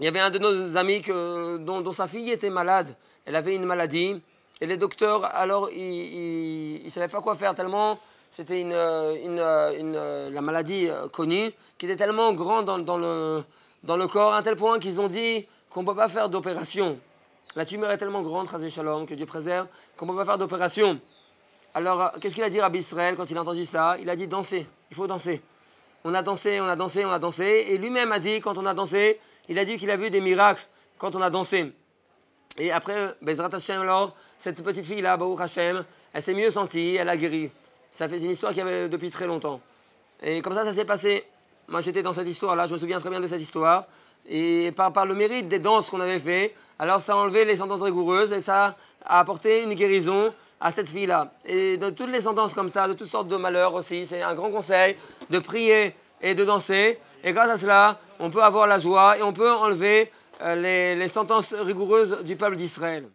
Il y avait un de nos amis dont, sa fille était malade. Elle avait une maladie. Et les docteurs, alors, ils ne savaient pas quoi faire tellement c'était une, euh, euh, euh, la maladie connue qui était tellement grande dans, le, dans le corps, à un tel point qu'ils ont dit qu'on ne peut pas faire d'opération. La tumeur est tellement grande, Razé Shalom, que Dieu préserve, qu'on ne peut pas faire d'opération. Alors, qu'est-ce qu'il a dit à Israël quand il a entendu ça Il a dit danser, il faut danser. On a dansé, on a dansé, on a dansé. Et lui-même a dit, quand on a dansé, il a dit qu'il a vu des miracles quand on a dansé. Et après, Bezrat alors, cette petite fille-là, Baou Hashem, elle s'est mieux sentie, elle a guéri. Ça fait une histoire qu'il y avait depuis très longtemps. Et comme ça, ça s'est passé. Moi, j'étais dans cette histoire-là, je me souviens très bien de cette histoire. Et par, par le mérite des danses qu'on avait fait, alors ça a enlevé les sentences rigoureuses et ça a apporté une guérison à cette fille-là. Et de toutes les sentences comme ça, de toutes sortes de malheurs aussi, c'est un grand conseil de prier et de danser et grâce à cela, on peut avoir la joie et on peut enlever euh, les, sentences rigoureuses du peuple d'Israël.